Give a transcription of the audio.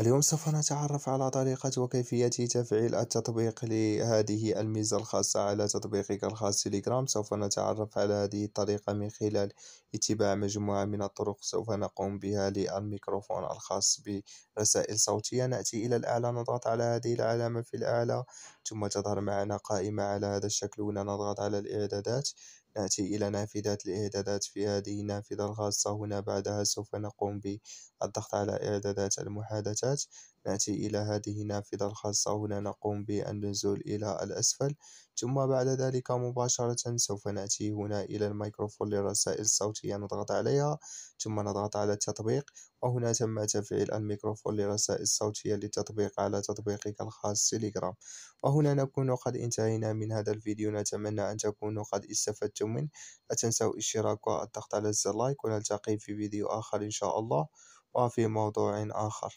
اليوم سوف نتعرف على طريقة وكيفية تفعيل التطبيق لهذه الميزة الخاصة على تطبيقك الخاص تيليجرام سوف نتعرف على هذه الطريقة من خلال اتباع مجموعة من الطرق سوف نقوم بها للميكروفون الخاص برسائل صوتية نأتي إلى الأعلى نضغط على هذه العلامة في الأعلى ثم تظهر معنا قائمة على هذا الشكل هنا نضغط على الإعدادات نأتي إلى نافذة الإعدادات في هذه النافذة الخاصة هنا بعدها سوف نقوم بالضغط على إعدادات المحادثة النباتات نأتي إلى هذه النافذة الخاصة هنا نقوم بالنزول إلى الأسفل ثم بعد ذلك مباشرة سوف نأتي هنا إلى الميكروفون للرسائل الصوتية نضغط عليها ثم نضغط على التطبيق وهنا تم تفعيل الميكروفون للرسائل الصوتية للتطبيق على تطبيقك الخاص تيليجرام وهنا نكون قد انتهينا من هذا الفيديو نتمنى أن تكونوا قد استفدتم منه لا تنسوا الاشتراك والضغط على زر لايك ونلتقي في فيديو آخر إن شاء الله وفي موضوع آخر